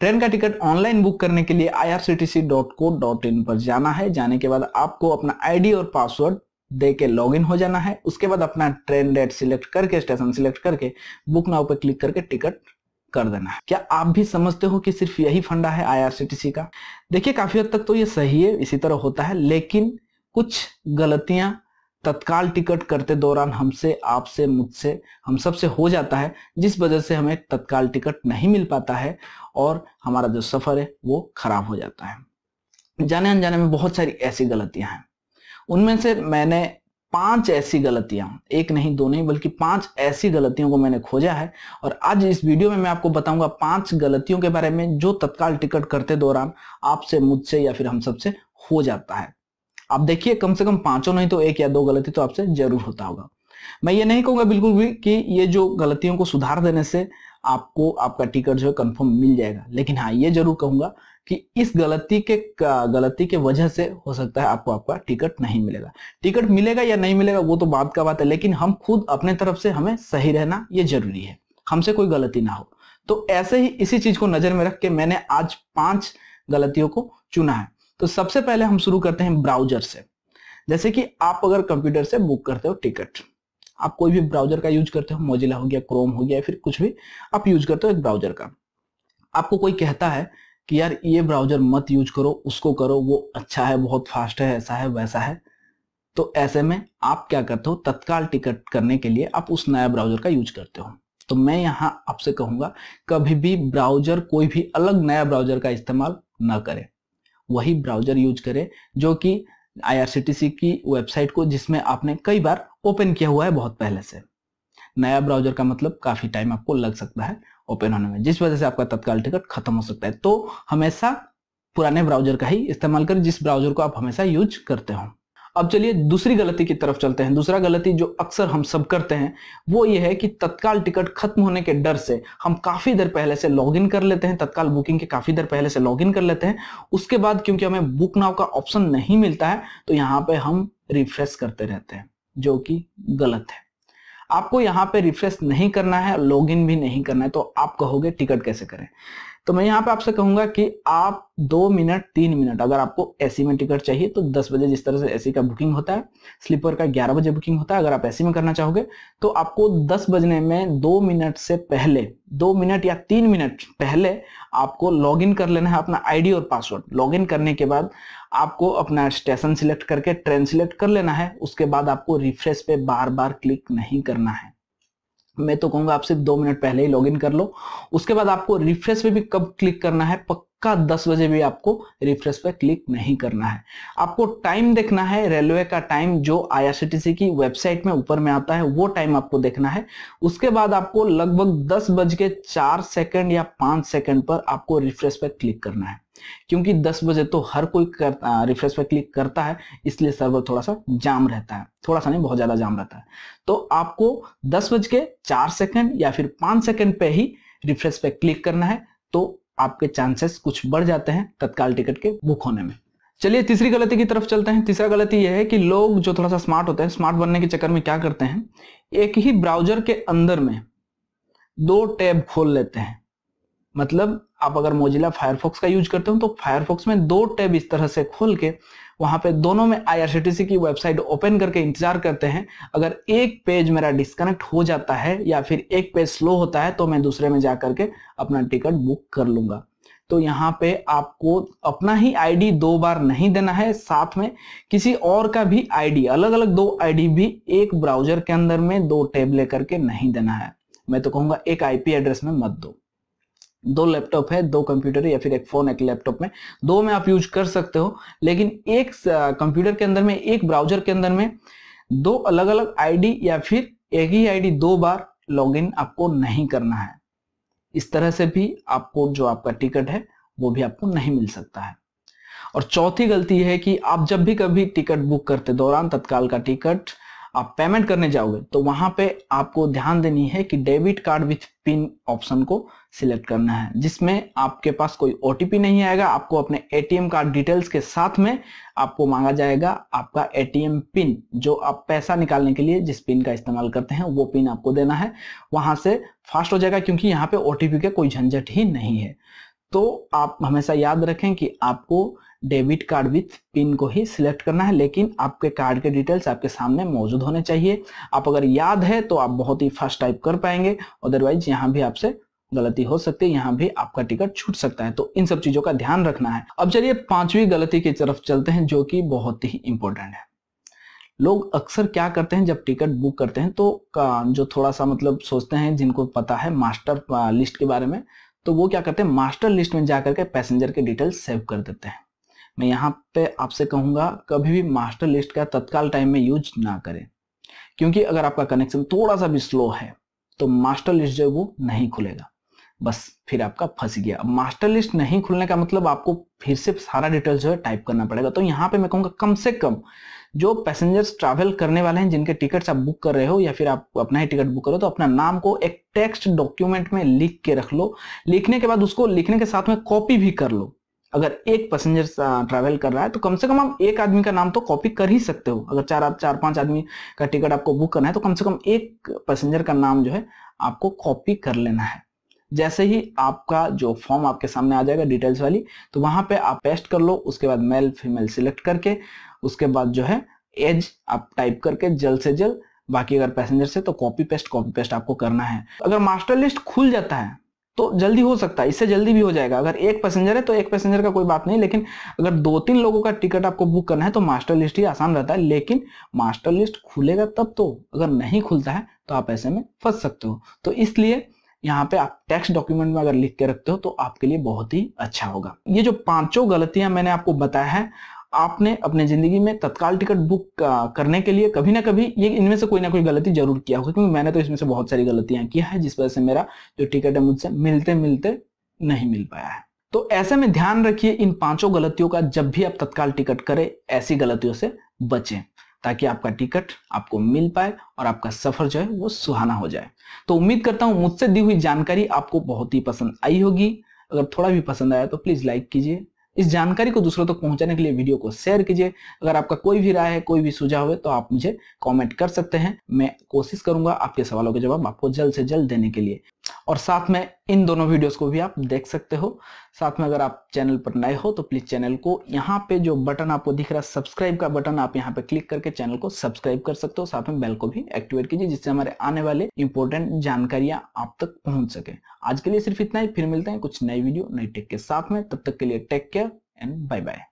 train का ticket online book करने के लिए आई पर जाना है जाने के बाद आपको अपना आईडी और पासवर्ड दे के लॉग इन हो जाना है उसके बाद अपना ट्रेन डेट सिलेक्ट करके स्टेशन सिलेक्ट करके बुक नाउ पर क्लिक करके टिकट कर देना है क्या आप भी समझते हो कि सिर्फ यही फंडा है आईआरसीटीसी का देखिए काफी हद तक तो ये सही है इसी तरह होता है लेकिन कुछ गलतियां तत्काल टिकट करते दौरान हमसे आपसे मुझसे हम सब से हो जाता है जिस वजह से हमें तत्काल टिकट नहीं मिल पाता है और हमारा जो सफर है वो खराब हो जाता है जाने अनजाने में बहुत सारी ऐसी गलतियां हैं उनमें से मैंने पांच ऐसी गलतियां एक नहीं दो नहीं बल्कि पांच ऐसी गलतियों को मैंने खोजा है और आज इस वीडियो में मैं आपको बताऊंगा पांच गलतियों के बारे में जो तत्काल टिकट करते दौरान आपसे मुझसे या फिर हम सबसे हो जाता है आप देखिए कम से कम पांचों नहीं तो एक या दो गलती तो आपसे जरूर होता होगा मैं ये नहीं कहूंगा बिल्कुल भी कि ये जो गलतियों को सुधार देने से आपको आपका टिकट जो है कंफर्म मिल जाएगा लेकिन हाँ ये जरूर कहूंगा कि इस गलती के गलती के वजह से हो सकता है आपको आपका टिकट नहीं मिलेगा टिकट मिलेगा या नहीं मिलेगा वो तो बात का बात है लेकिन हम खुद अपने तरफ से हमें सही रहना ये जरूरी है हमसे कोई गलती ना हो तो ऐसे ही इसी चीज को नजर में रख के मैंने आज पांच गलतियों को चुना है तो सबसे पहले हम शुरू करते हैं ब्राउजर से जैसे कि आप अगर कंप्यूटर से बुक करते हो टिकट आप कोई भी ब्राउजर का यूज करते हो मोजिला हो गया क्रोम हो गया फिर कुछ भी आप यूज करते हो एक ब्राउजर का आपको कोई कहता है कि यार ये ब्राउजर मत यूज करो उसको करो वो अच्छा है बहुत फास्ट है ऐसा है वैसा है तो ऐसे में आप क्या करते हो तत्काल टिकट करने के लिए आप उस नया ब्राउजर का यूज करते हो तो मैं यहां आपसे कहूंगा कभी भी ब्राउजर कोई भी अलग नया ब्राउजर का इस्तेमाल ना करें वही ब्राउजर यूज करें जो कि आईआरसीटीसी की वेबसाइट को जिसमें आपने कई बार ओपन किया हुआ है बहुत पहले से नया ब्राउजर का मतलब काफी टाइम आपको लग सकता है ओपन होने में जिस वजह से आपका तत्काल टिकट खत्म हो सकता है तो हमेशा पुराने ब्राउजर का ही इस्तेमाल करें जिस ब्राउजर को आप हमेशा यूज करते हो अब चलिए दूसरी गलती की तरफ चलते हैं दूसरा गलती जो अक्सर हम सब करते हैं वो ये है कि तत्काल टिकट खत्म होने के डर से हम काफ़ी देर पहले से लॉगिन कर लेते हैं तत्काल बुकिंग के काफ़ी देर पहले से लॉगिन कर लेते हैं उसके बाद क्योंकि हमें बुक नाव का ऑप्शन नहीं मिलता है तो यहाँ पे हम रिफ्रेश करते रहते हैं जो कि गलत है आपको यहाँ पे रिफ्रेश नहीं करना है लॉगिन भी नहीं करना है तो आप कहोगे टिकट कैसे करें तो मैं यहाँ पे आपसे कहूंगा कि आप दो मिनट तीन मिनट अगर आपको एसी में टिकट चाहिए तो दस बजे जिस तरह से एसी का बुकिंग होता है स्लीपर का ग्यारह बजे बुकिंग होता है अगर आप एसी में करना चाहोगे तो आपको दस बजने में दो मिनट से पहले दो मिनट या तीन मिनट पहले आपको लॉगिन कर लेना है अपना आईडी और पासवर्ड लॉगिन करने के बाद आपको अपना स्टेशन सिलेक्ट करके ट्रेन सिलेक्ट कर लेना है उसके बाद आपको रिफ्रेश पे बार बार क्लिक नहीं करना है मैं तो कहूंगा आप सिर्फ दो मिनट पहले ही लॉगिन कर लो उसके बाद आपको रिफ्रेश पे भी कब क्लिक करना है का 10 बजे भी आपको रिफ्रेश पे क्लिक नहीं करना है आपको टाइम देखना है रेलवे का टाइम जो आईआरसीटीसी की वेबसाइट में ऊपर में आता है वो टाइम आपको देखना है उसके बाद आपको लगभग दस बज के चार सेकेंड या पांच सेकेंड पर आपको रिफ्रेश पे क्लिक करना है क्योंकि 10 बजे तो हर कोई करता रिफ्रेश पे क्लिक करता है इसलिए सर्वर थोड़ा सा जाम रहता है थोड़ा सा नहीं बहुत ज्यादा जाम रहता है तो आपको दस बज के चार सेकेंड या फिर पांच सेकेंड पे ही रिफ्रेश पे क्लिक करना है तो आपके चांसेस कुछ बढ़ जाते हैं तत्काल टिकट के बुक होने में चलिए तीसरी गलती की तरफ चलते हैं तीसरा गलती यह है कि लोग जो थोड़ा सा स्मार्ट होते हैं स्मार्ट बनने के चक्कर में क्या करते हैं एक ही ब्राउजर के अंदर में दो टैब खोल लेते हैं मतलब आप अगर मोजिला फायरफॉक्स का यूज करते हो तो फायरफॉक्स में दो टैब इस तरह से खोल के वहां पे दोनों में आई की वेबसाइट ओपन करके इंतजार करते हैं अगर एक पेज मेरा डिस्कनेक्ट हो जाता है या फिर एक पेज स्लो होता है तो मैं दूसरे में जाकर के अपना टिकट बुक कर लूंगा तो यहाँ पे आपको अपना ही आईडी दो बार नहीं देना है साथ में किसी और का भी आईडी अलग अलग दो आईडी भी एक ब्राउजर के अंदर में दो टेब लेकर के नहीं देना है मैं तो कहूंगा एक आईपी एड्रेस में मत दो दो लैपटॉप है दो कंप्यूटर या फिर एक फोन एक लैपटॉप में दो में आप यूज कर सकते हो लेकिन एक कंप्यूटर के अंदर में एक ब्राउजर के अंदर में दो अलग अलग आईडी या फिर एक ही आईडी दो बार लॉगिन आपको नहीं करना है इस तरह से भी आपको जो आपका टिकट है वो भी आपको नहीं मिल सकता है और चौथी गलती है कि आप जब भी कभी टिकट बुक करते दौरान तत्काल का टिकट आप पेमेंट करने जाओगे तो वहां पे आपको ध्यान देनी है कि debit card with pin option को सिलेक्ट करना है जिसमें आपके पास कोई ओटीपी नहीं आएगा आपको अपने एटीएम कार्ड डिटेल्स के साथ में आपको मांगा जाएगा आपका एटीएम पिन जो आप पैसा निकालने के लिए जिस पिन का इस्तेमाल करते हैं वो पिन आपको देना है वहां से फास्ट हो जाएगा क्योंकि यहाँ पे ओटीपी का कोई झंझट ही नहीं है तो आप हमेशा याद रखें कि आपको डेबिट कार्ड विथ पिन को ही सिलेक्ट करना है लेकिन आपके कार्ड के डिटेल्स आपके सामने मौजूद होने चाहिए आप अगर याद है तो आप बहुत ही फास्ट टाइप कर पाएंगे अदरवाइज यहाँ भी आपसे गलती हो सकती है यहाँ भी आपका टिकट छूट सकता है तो इन सब चीजों का ध्यान रखना है अब चलिए पांचवी गलती की तरफ चलते हैं जो कि बहुत ही इंपॉर्टेंट है लोग अक्सर क्या करते हैं जब टिकट बुक करते हैं तो जो थोड़ा सा मतलब सोचते हैं जिनको पता है मास्टर लिस्ट के बारे में तो वो क्या करते हैं मास्टर लिस्ट में जाकर के पैसेंजर के डिटेल्स सेव कर देते हैं मैं यहाँ पे आपसे कहूँगा कभी भी मास्टर लिस्ट का तत्काल टाइम में यूज ना करें क्योंकि अगर आपका कनेक्शन थोड़ा सा भी स्लो है तो मास्टर लिस्ट जो है वो नहीं खुलेगा बस फिर आपका फंस गया मास्टर लिस्ट नहीं खुलने का मतलब आपको फिर से सारा डिटेल जो है टाइप करना पड़ेगा तो यहाँ पे मैं कहूँगा कम से कम जो पैसेंजर्स ट्रैवल करने वाले हैं जिनके टिकट्स आप बुक कर रहे हो या फिर आप अपना ही टिकट बुक करो तो अपना नाम को एक टेक्स्ट डॉक्यूमेंट में लिख के रख लो लिखने के बाद उसको लिखने के साथ में कॉपी भी कर लो अगर एक पैसेंजर ट्रैवल कर रहा है तो कम से कम आप एक आदमी का नाम तो कॉपी कर ही सकते हो अगर चार आप चार पांच आदमी का टिकट आपको बुक करना है तो कम से कम एक पैसेंजर का नाम जो है आपको कॉपी कर लेना है जैसे ही आपका जो फॉर्म आपके सामने आ जाएगा डिटेल्स वाली तो वहां पे आप पेस्ट कर लो उसके बाद मेल फीमेल सिलेक्ट करके उसके बाद जो है एज आप टाइप करके जल्द से जल्द बाकी अगर पैसेंजर से तो कॉपी पेस्ट कॉपी पेस्ट आपको करना है अगर मास्टर लिस्ट खुल जाता है तो जल्दी हो सकता है इससे जल्दी भी हो जाएगा अगर एक पैसेंजर है तो एक पैसेंजर का कोई बात नहीं लेकिन अगर दो तीन लोगों का टिकट आपको बुक करना है तो मास्टर लिस्ट ही आसान रहता है लेकिन मास्टर लिस्ट खुलेगा तब तो अगर नहीं खुलता है तो आप ऐसे में फंस सकते हो तो इसलिए यहाँ पे आप टेक्स्ट डॉक्यूमेंट में अगर लिख के रखते हो तो आपके लिए बहुत ही अच्छा होगा ये जो पांचों गलतियां मैंने आपको बताया है आपने अपने जिंदगी में तत्काल टिकट बुक करने के लिए कभी ना कभी ये इनमें से कोई ना कोई गलती जरूर किया होगा क्योंकि मैंने तो इसमें से बहुत सारी गलतियां की है जिस वजह से मेरा जो टिकट है मुझसे मिलते मिलते नहीं मिल पाया है तो ऐसे में ध्यान रखिए इन पांचों गलतियों का जब भी आप तत्काल टिकट करें ऐसी गलतियों से बचें ताकि आपका टिकट आपको मिल पाए और आपका सफर जो है वो सुहाना हो जाए तो उम्मीद करता हूँ मुझसे दी हुई जानकारी आपको बहुत ही पसंद आई होगी अगर थोड़ा भी पसंद आया तो प्लीज लाइक कीजिए इस जानकारी को दूसरों तक तो पहुंचाने के लिए वीडियो को शेयर कीजिए अगर आपका कोई भी राय है कोई भी सुझाव है तो आप मुझे कमेंट कर सकते हैं मैं कोशिश करूंगा आपके सवालों के जवाब आपको जल्द से जल्द देने के लिए और साथ में इन दोनों वीडियोस को भी आप देख सकते हो साथ में अगर आप चैनल पर नए हो तो प्लीज चैनल को यहाँ पे जो बटन आपको दिख रहा है सब्सक्राइब का बटन आप यहाँ पे क्लिक करके चैनल को सब्सक्राइब कर सकते हो साथ में बेल को भी एक्टिवेट कीजिए जिससे हमारे आने वाले इंपॉर्टेंट जानकारियां आप तक पहुंच सके आज के लिए सिर्फ इतना ही फिर मिलते हैं कुछ नई वीडियो नई टेक के साथ में तब तक के लिए take care and bye bye